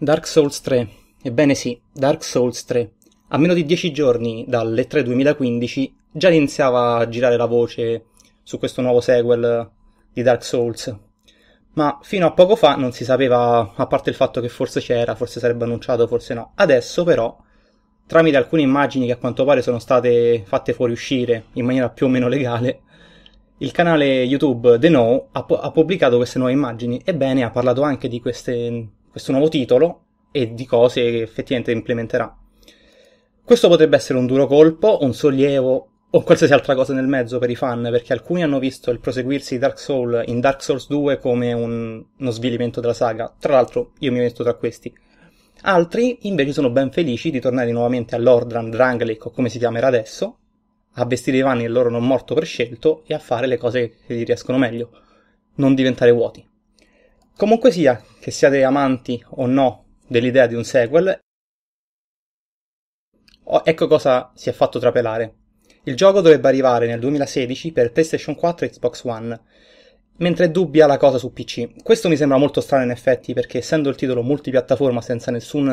Dark Souls 3. Ebbene sì, Dark Souls 3. A meno di 10 giorni dalle 3 2015 già iniziava a girare la voce su questo nuovo sequel di Dark Souls. Ma fino a poco fa non si sapeva, a parte il fatto che forse c'era, forse sarebbe annunciato, forse no. Adesso però, tramite alcune immagini che a quanto pare sono state fatte fuoriuscire in maniera più o meno legale, il canale YouTube The Know ha, po- ha pubblicato queste nuove immagini. Ebbene, ha parlato anche di queste questo nuovo titolo e di cose che effettivamente implementerà. Questo potrebbe essere un duro colpo, un sollievo o qualsiasi altra cosa nel mezzo per i fan, perché alcuni hanno visto il proseguirsi di Dark Souls in Dark Souls 2 come un, uno svilimento della saga. Tra l'altro, io mi metto tra questi. Altri invece sono ben felici di tornare nuovamente all'Ordran Dranglic o come si chiamerà adesso, a vestire i vani del loro non morto prescelto e a fare le cose che gli riescono meglio, non diventare vuoti. Comunque sia, che siate amanti o no dell'idea di un sequel, ecco cosa si è fatto trapelare. Il gioco dovrebbe arrivare nel 2016 per PlayStation 4 e Xbox One, mentre è dubbia la cosa su PC. Questo mi sembra molto strano in effetti, perché essendo il titolo multipiattaforma senza nessun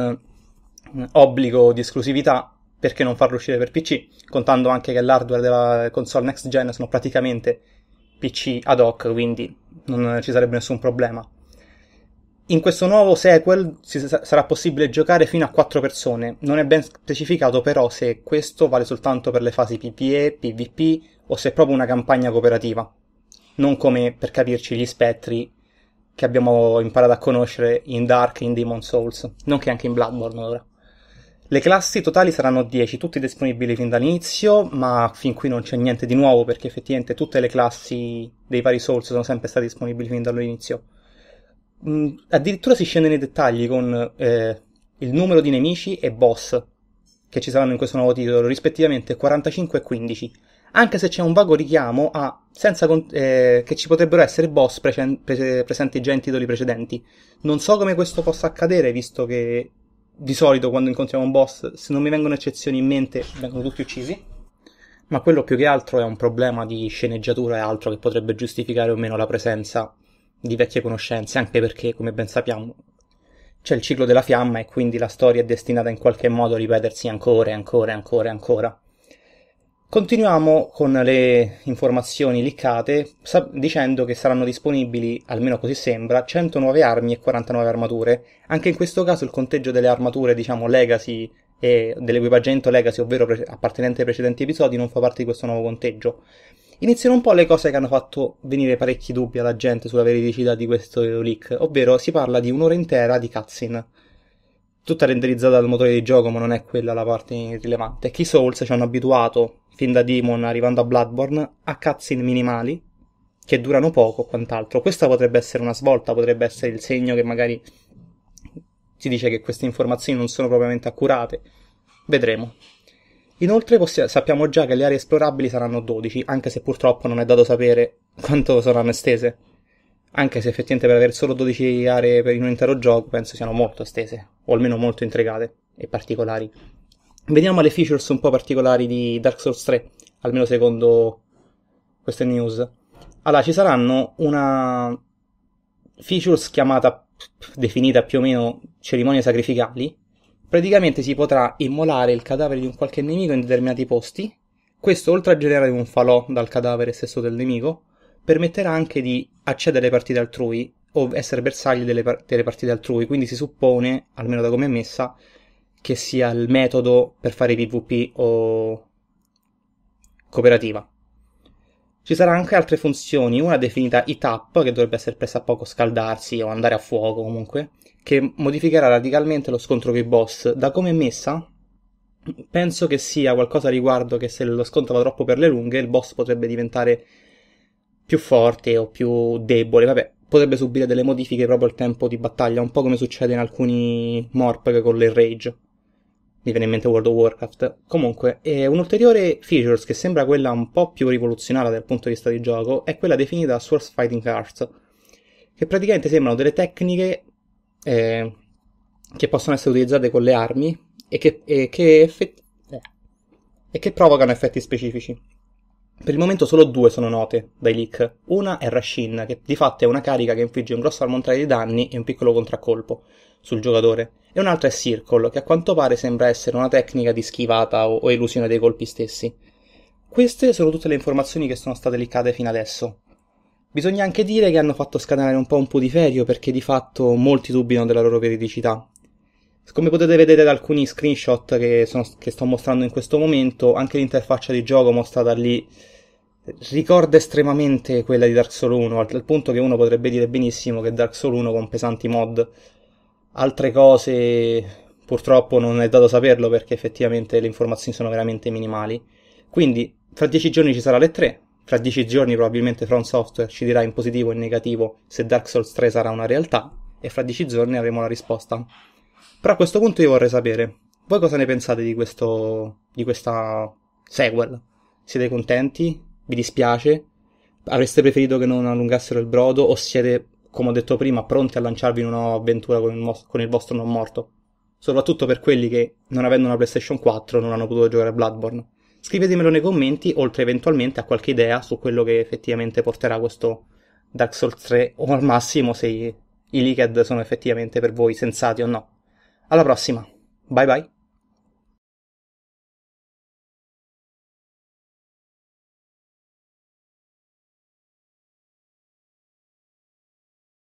mm, obbligo di esclusività, perché non farlo uscire per PC, contando anche che l'hardware della console next gen sono praticamente PC ad hoc, quindi non ci sarebbe nessun problema. In questo nuovo sequel sa- sarà possibile giocare fino a 4 persone, non è ben specificato però se questo vale soltanto per le fasi PvE, PvP o se è proprio una campagna cooperativa, non come per capirci gli spettri che abbiamo imparato a conoscere in Dark, in Demon Souls, nonché anche in Bloodborne ora. Le classi totali saranno 10, tutte disponibili fin dall'inizio, ma fin qui non c'è niente di nuovo perché effettivamente tutte le classi dei vari Souls sono sempre state disponibili fin dall'inizio mh, mm, addirittura si scende nei dettagli con eh, il numero di nemici e boss che ci saranno in questo nuovo titolo, rispettivamente 45 e 15, anche se c'è un vago richiamo a con- eh, che ci potrebbero essere boss pre- pre- presenti già in titoli precedenti. Non so come questo possa accadere, visto che di solito quando incontriamo un boss, se non mi vengono eccezioni in mente, vengono tutti uccisi. Ma quello più che altro è un problema di sceneggiatura e altro che potrebbe giustificare o meno la presenza di vecchie conoscenze, anche perché, come ben sappiamo, c'è il ciclo della fiamma e quindi la storia è destinata in qualche modo a ripetersi ancora e ancora e ancora e ancora. Continuiamo con le informazioni liccate dicendo che saranno disponibili, almeno così sembra, 109 armi e 49 armature. Anche in questo caso il conteggio delle armature, diciamo, legacy e dell'equipaggiamento legacy, ovvero appartenente ai precedenti episodi, non fa parte di questo nuovo conteggio iniziano un po' le cose che hanno fatto venire parecchi dubbi alla gente sulla veridicità di questo leak, ovvero si parla di un'ora intera di cutscene. Tutta renderizzata dal motore di gioco, ma non è quella la parte rilevante. Key Souls ci hanno abituato, fin da Demon arrivando a Bloodborne, a cutscene minimali, che durano poco o quant'altro. Questa potrebbe essere una svolta, potrebbe essere il segno che magari si dice che queste informazioni non sono propriamente accurate. Vedremo. Inoltre possi- sappiamo già che le aree esplorabili saranno 12, anche se purtroppo non è dato sapere quanto saranno estese. Anche se effettivamente per avere solo 12 aree per in un intero gioco penso siano molto estese, o almeno molto intricate e particolari. Vediamo le features un po' particolari di Dark Souls 3, almeno secondo queste news. Allora, ci saranno una features chiamata, definita più o meno, cerimonie sacrificali, Praticamente si potrà immolare il cadavere di un qualche nemico in determinati posti. Questo, oltre a generare un falò dal cadavere stesso del nemico, permetterà anche di accedere alle partite altrui o essere bersagli delle, delle partite altrui. Quindi si suppone, almeno da come è messa, che sia il metodo per fare PvP o cooperativa. Ci saranno anche altre funzioni, una definita heat up, che dovrebbe essere presa a poco scaldarsi o andare a fuoco comunque, che modificherà radicalmente lo scontro con i boss. Da come è messa, penso che sia qualcosa riguardo che se lo scontro va troppo per le lunghe, il boss potrebbe diventare più forte o più debole, vabbè, potrebbe subire delle modifiche proprio al tempo di battaglia, un po' come succede in alcuni morp con le rage mi viene in mente World of Warcraft. Comunque, eh, un'ulteriore feature che sembra quella un po' più rivoluzionaria dal punto di vista di gioco è quella definita Source Fighting Arts, che praticamente sembrano delle tecniche eh, che possono essere utilizzate con le armi e che, e, che effett- eh, e che provocano effetti specifici. Per il momento solo due sono note dai leak. Una è Rashin, che di fatto è una carica che infligge un grosso ammontare di danni e un piccolo contraccolpo sul giocatore, e un'altra è Circle, che a quanto pare sembra essere una tecnica di schivata o, o elusione dei colpi stessi. Queste sono tutte le informazioni che sono state leccate fino adesso. Bisogna anche dire che hanno fatto scatenare un po' un putiferio perché di fatto molti dubitano della loro veridicità. Come potete vedere da alcuni screenshot che, sono, che sto mostrando in questo momento, anche l'interfaccia di gioco mostrata lì ricorda estremamente quella di Dark Souls 1, al punto che uno potrebbe dire benissimo che Dark Souls 1 con pesanti mod Altre cose purtroppo non è dato saperlo perché effettivamente le informazioni sono veramente minimali. Quindi fra dieci giorni ci sarà le tre, fra dieci giorni probabilmente From Software ci dirà in positivo o in negativo se Dark Souls 3 sarà una realtà e fra dieci giorni avremo la risposta. Però a questo punto io vorrei sapere, voi cosa ne pensate di, questo, di questa sequel? Siete contenti? Vi dispiace? Avreste preferito che non allungassero il brodo o siete come ho detto prima, pronti a lanciarvi in una nuova avventura con il, mos- con il vostro non morto. Soprattutto per quelli che, non avendo una PlayStation 4, non hanno potuto giocare a Bloodborne. Scrivetemelo nei commenti, oltre eventualmente a qualche idea su quello che effettivamente porterà questo Dark Souls 3, o al massimo se i leaked sono effettivamente per voi sensati o no. Alla prossima, bye bye!